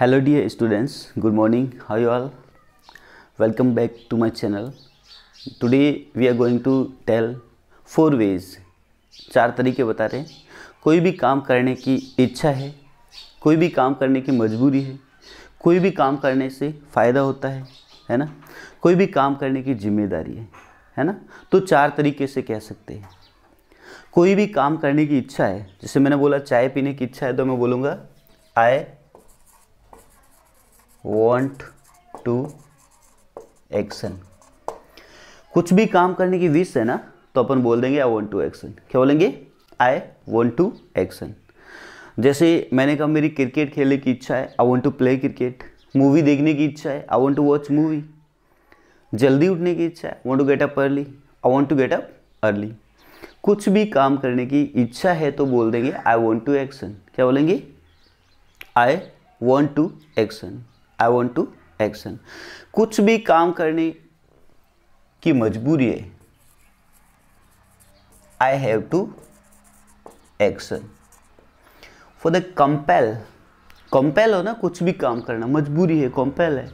Hello dear students good morning how you all welcome back to my channel today we are going to tell four ways चार तरीके बता रहे हैं कोई भी काम करने की इच्छा है कोई भी काम करने की मजबूरी है कोई भी काम करने से फ़ायदा होता है है ना कोई भी काम करने की जिम्मेदारी है है ना तो चार तरीके से कह सकते हैं कोई भी काम करने की इच्छा है जैसे मैंने बोला चाय पीने की इच्छा है तो मैं बोलूँगा आई वॉन्ट टू एक्शन कुछ भी काम करने की विश है ना तो अपन बोल देंगे आई वॉन्ट टू एक्शन क्या बोलेंगे आई वॉन्ट टू एक्शन जैसे मैंने कहा मेरी क्रिकेट खेलने की इच्छा है I want to play cricket movie देखने की इच्छा है I want to watch movie जल्दी उठने की इच्छा है want to get up early I want to get up early कुछ भी काम करने की इच्छा है तो बोल देंगे आई वॉन्ट टू एक्शन क्या बोलेंगे I want to action I want to action कुछ भी काम करने की मजबूरी है I have to action for the compel compel हो ना कुछ भी काम करना मजबूरी है कंपेल है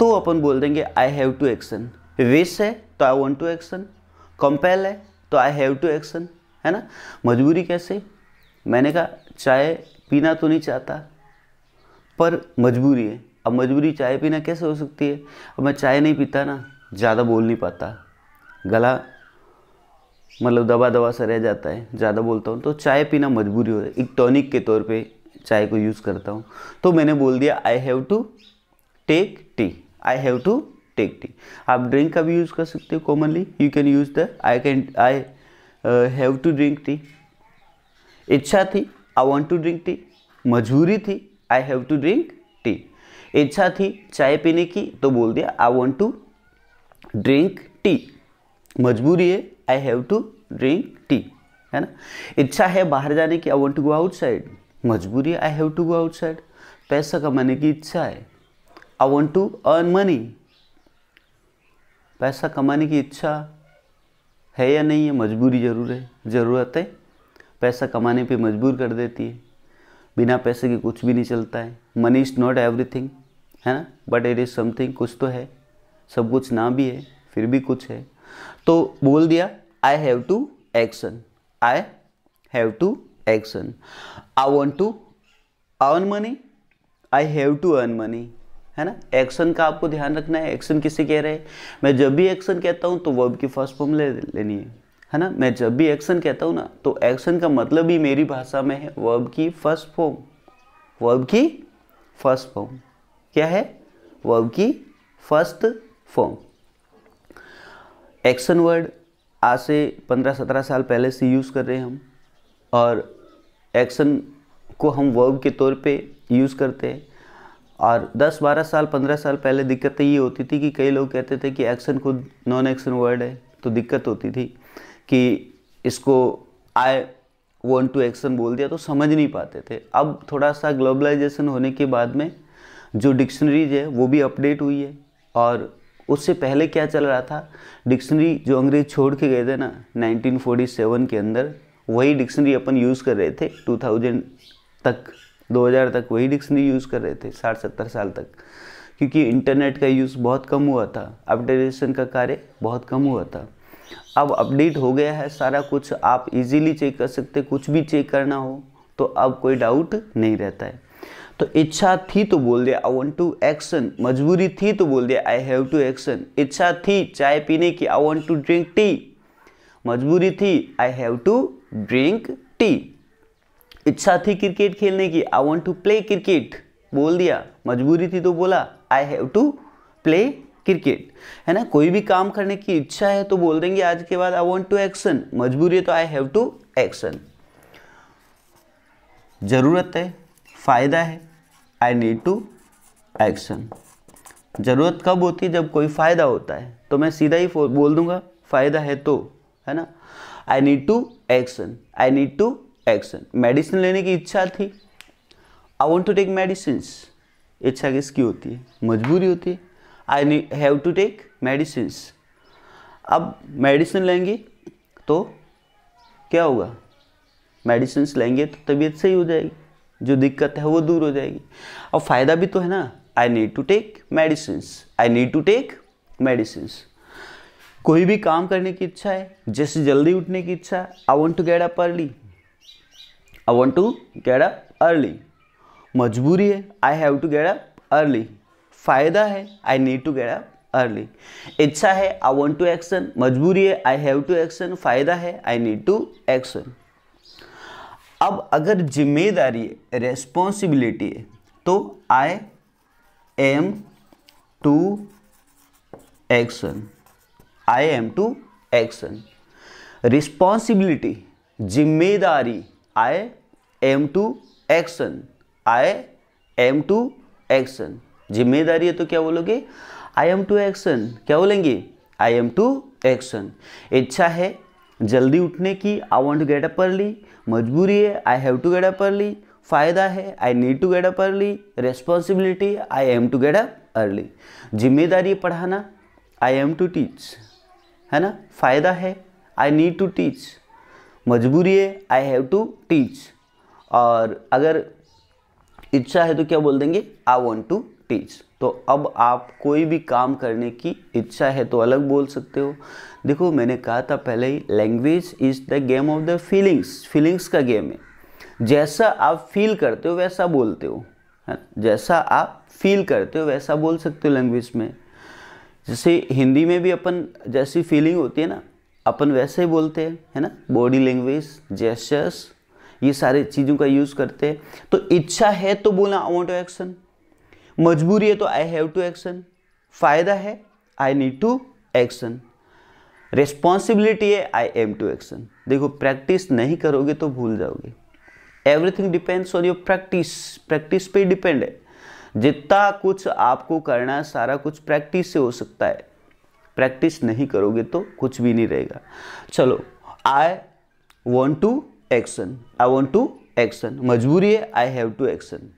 तो अपन बोल देंगे I have to action wish है तो I want to action compel है तो आई हैव टू एक्शन है ना मजबूरी कैसे मैंने कहा चाय पीना तो नहीं चाहता पर मजबूरी है अब मजबूरी चाय पीना कैसे हो सकती है अब मैं चाय नहीं पीता ना ज़्यादा बोल नहीं पाता गला मतलब दबा दबा सा रह जाता है ज़्यादा बोलता हूँ तो चाय पीना मजबूरी हो एक टॉनिक के तौर पे चाय को यूज़ करता हूँ तो मैंने बोल दिया I have to take tea I have to take tea आप ड्रिंक का भी यूज़ कर सकते हो commonly you can use the I can I have to drink tea इच्छा थी I want to drink tea मजबूरी थी I have to drink tea इच्छा थी चाय पीने की तो बोल दिया I want to drink tea मजबूरी है I have to drink tea है ना इच्छा है बाहर जाने की I want to go outside मजबूरी I have to go outside पैसा कमाने की इच्छा है I want to earn money पैसा कमाने की इच्छा है या नहीं है मजबूरी ज़रूर है ज़रूरत है पैसा कमाने पे मजबूर कर देती है बिना पैसे के कुछ भी नहीं चलता है मनी इज़ नॉट एवरीथिंग है ना बट इट इज़ समथिंग कुछ तो है सब कुछ ना भी है फिर भी कुछ है तो बोल दिया I have to action I have to action I want to earn money I have to earn money है ना एक्शन का आपको ध्यान रखना है एक्शन किसे कह रहे हैं मैं जब भी एक्शन कहता हूँ तो वर्ब की फर्स्ट फॉर्म ले लेनी है है ना मैं जब भी एक्शन कहता हूँ ना तो एक्शन का मतलब ही मेरी भाषा में है वर्ब की फर्स्ट फॉर्म वर्ब की फर्स्ट फॉर्म क्या है वर्ब की फर्स्ट फॉर्म एक्शन वर्ड आज से पंद्रह सत्रह साल पहले से यूज़ कर रहे हैं हम और एक्शन को हम वर्ब के तौर पे यूज़ करते हैं और 10-12 साल 15 साल पहले दिक्कत ये होती थी कि कई लोग कहते थे कि एक्शन खुद नॉन एक्शन वर्ड है तो दिक्कत होती थी कि इसको आई वॉन्ट टू एक्शन बोल दिया तो समझ नहीं पाते थे अब थोड़ा सा ग्लोबलाइजेशन होने के बाद में जो डिक्शनरीज है वो भी अपडेट हुई है और उससे पहले क्या चल रहा था डिक्शनरी जो अंग्रेज छोड़ के गए थे ना 1947 के अंदर वही डिक्शनरी अपन यूज़ कर रहे थे 2000 तक 2000 तक वही डिक्शनरी यूज़ कर रहे थे साठ सत्तर साल तक क्योंकि इंटरनेट का यूज़ बहुत कम हुआ था अपडेटेशन का कार्य बहुत कम हुआ था अब अपडेट हो गया है सारा कुछ आप इजीली चेक कर सकते कुछ भी चेक करना हो तो अब कोई डाउट नहीं रहता है तो इच्छा थी तो बोल दिया आई वॉन्ट टू एक्शन मजबूरी थी तो बोल दिया आई हैव टू एक्शन इच्छा थी चाय पीने की I want to drink tea मजबूरी थी I have to drink tea इच्छा थी क्रिकेट खेलने की I want to play cricket बोल दिया मजबूरी थी तो बोला I have to play cricket है ना कोई भी काम करने की इच्छा है तो बोल देंगे आज के बाद आई वॉन्ट टू एक्शन मजबूरी तो है तो आई हैव टू एक्शन ज़रूरत है फ़ायदा है आई नीड टू एक्शन ज़रूरत कब होती है जब कोई फ़ायदा होता है तो मैं सीधा ही बोल दूंगा फ़ायदा है तो है ना I need to action I need to action medicine लेने की इच्छा थी I want to take medicine इच्छा किसकी होती है मजबूरी होती है I have to take medicines अब मेडिसिन लेंगे तो क्या होगा मेडिसिन लेंगे तो तबीयत सही हो जाएगी जो दिक्कत है वो दूर हो जाएगी और फ़ायदा भी तो है ना I need to take medicine I need to take medicine कोई भी काम करने की इच्छा है जैसे जल्दी उठने की इच्छा है I want to get up early I want to get up early मजबूरी है I have to get up early फायदा है I need to get up early इच्छा है आई वॉन्ट टू एक्शन मजबूरी है आई हैव टू एक्शन फायदा है आई नीड टू एक्शन अब अगर जिम्मेदारी है रेस्पॉन्सिबिलिटी है तो I am to action I am to action responsibility जिम्मेदारी I am to action I am to action जिम्मेदारी है तो क्या बोलोगे आई एम टू एक्शन क्या बोलेंगे आई एम टू एक्शन इच्छा है जल्दी उठने की I want to get up early मजबूरी है I have to get up early फ़ायदा है I need to get up early responsibility I am to get up early जिम्मेदारी पढ़ाना आई एम टू टीच है ना फ़ायदा है आई नीड टू टीच मजबूरी है आई हैव टू टीच और अगर इच्छा है तो क्या बोल देंगे आई वॉन्ट टू टीच तो अब आप कोई भी काम करने की इच्छा है तो अलग बोल सकते हो देखो मैंने कहा था पहले ही language is the game of the feelings feelings का गेम है जैसा आप फील करते हो वैसा बोलते हो जैसा आप फील करते हो वैसा बोल सकते हो लैंग्वेज में जैसे हिंदी में भी अपन जैसी फीलिंग होती है ना अपन वैसे ही बोलते हैं है ना बॉडी लैंग्वेज जेस्टर्स ये सारी चीज़ों का यूज़ करते हैं तो इच्छा है तो बोलना आई वांट टू एक्शन मजबूरी है तो आई हैव टू एक्शन फायदा है I need to action responsibility है आई एम टू एक्शन देखो प्रैक्टिस नहीं करोगे तो भूल जाओगे everything depends on your practice practice पे डिपेंड है जितना कुछ आपको करना है सारा कुछ प्रैक्टिस से हो सकता है प्रैक्टिस नहीं करोगे तो कुछ भी नहीं रहेगा चलो I want to action I want to action मजबूरी है आई हैव टू एक्शन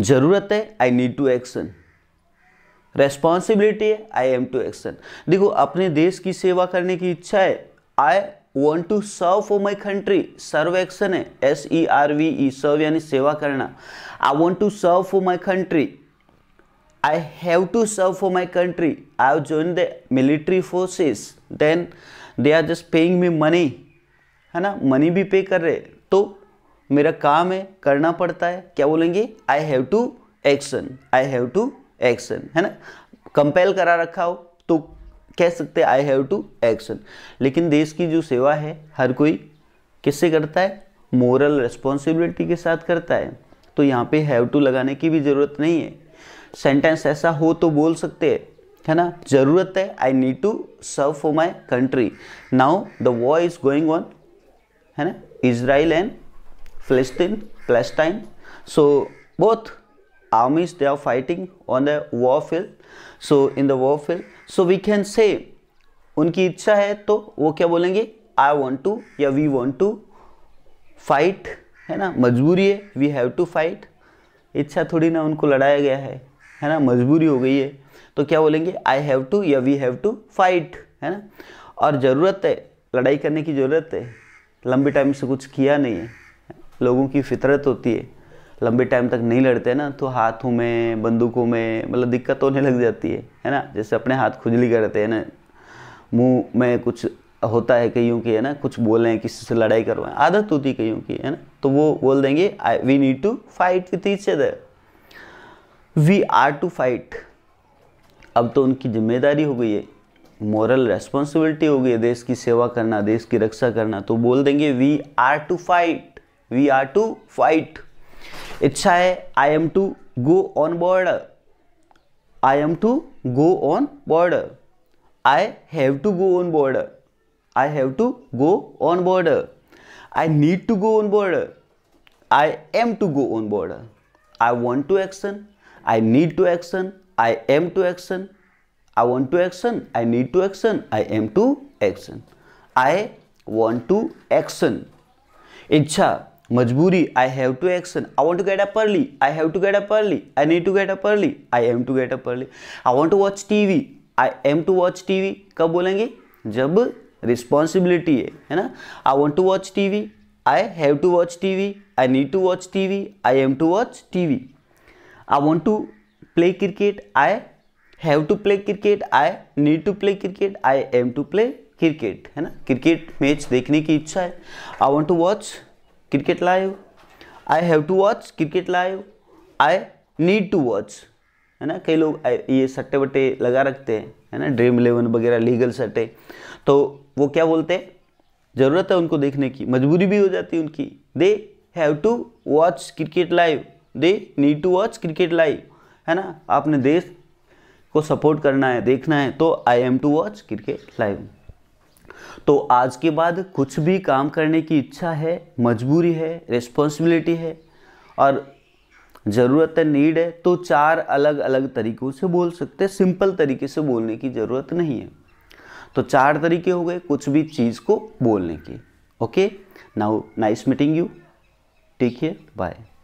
ज़रूरत है I need to action responsibility है आई एम टू एक्शन देखो अपने देश की सेवा करने की इच्छा है I want to serve for my country serve action है S E R V E serve यानी सेवा करना I want to serve for my country I have to serve for my country I have join the military forces then they are just paying me money है ना money भी पे कर रहे तो मेरा काम है करना पड़ता है क्या बोलेंगे I have to action I have to action है ना कंपेल करा रखा हो तो कह सकते हैं आई हैव टू एक्शन लेकिन देश की जो सेवा है हर कोई किससे करता है मोरल रिस्पॉन्सिबिलिटी के साथ करता है तो यहाँ पे हैव टू लगाने की भी ज़रूरत नहीं है सेंटेंस ऐसा हो तो बोल सकते हैं है ना जरूरत है I need to serve for my country now the war is going on है ना Israel and Philistine, Palestine. So both armies they are fighting on the so So in the field so we can say उनकी इच्छा है तो वो क्या बोलेंगे I want to या वी वॉन्ट टू फाइट है ना मजबूरी है वी हैव टू फाइट इच्छा थोड़ी ना उनको लड़ाया गया है है ना मजबूरी हो गई है तो क्या बोलेंगे आई हैव टू या वी हैव टू फाइट है ना और ज़रूरत है लड़ाई करने की ज़रूरत है लंबे टाइम से कुछ किया नहीं है लोगों की फितरत होती है लंबे टाइम तक नहीं लड़ते ना तो हाथों में बंदूकों में मतलब दिक्कत होने लग जाती है है ना जैसे अपने हाथ खुजली करते हैं ना मुंह में कुछ होता है कईयों की है ना कुछ बोलें किसी से लड़ाई करवाएं आदत होती है कईयों की है ना तो वो बोल देंगे I we need to fight with each other we are to fight अब तो उनकी जिम्मेदारी हो गई है मॉरल रेस्पॉन्सिबिलिटी हो गई है देश की सेवा करना देश की रक्षा करना तो बोल देंगे we are to fight we are to fight इच्छा है I am to go on board I am to go on board I have to go on board I have to go on board I need to go on board I am to go on board I want to action I need to action I am to action I want to action I need to action I am to action I want to action इच्छा मजबूरी have to action I want to get to get I have to get to get I need to get to get I am to get to get I want to watch T V I am to watch T V कब बोलेंगे जब responsibility है है ना I want to watch T V I have to watch T V I need to watch T V I am to watch T V I want to play cricket I have to play cricket I need to play cricket I am to play cricket है ना cricket match देखने की इच्छा है I want to watch cricket live I have to watch cricket live I need to watch है ना कई लोग ये सट्टे वट्टे लगा रखते हैं है ना ड्रीम इलेवन वगैरह लीगल सट्टे तो वो क्या बोलते हैं ज़रूरत है उनको देखने की मजबूरी भी हो जाती है उनकी they have to watch cricket live they need to watch cricket live है ना आपने देश को सपोर्ट करना है देखना है तो I am to watch cricket live तो आज के बाद कुछ भी काम करने की इच्छा है मजबूरी है रिस्पॉन्सिबिलिटी है और ज़रूरत है नीड है तो चार अलग अलग तरीक़ों से बोल सकते हैं सिंपल तरीके से बोलने की ज़रूरत नहीं है तो चार तरीके हो गए कुछ भी चीज़ को बोलने की okay now nice meeting you take care bye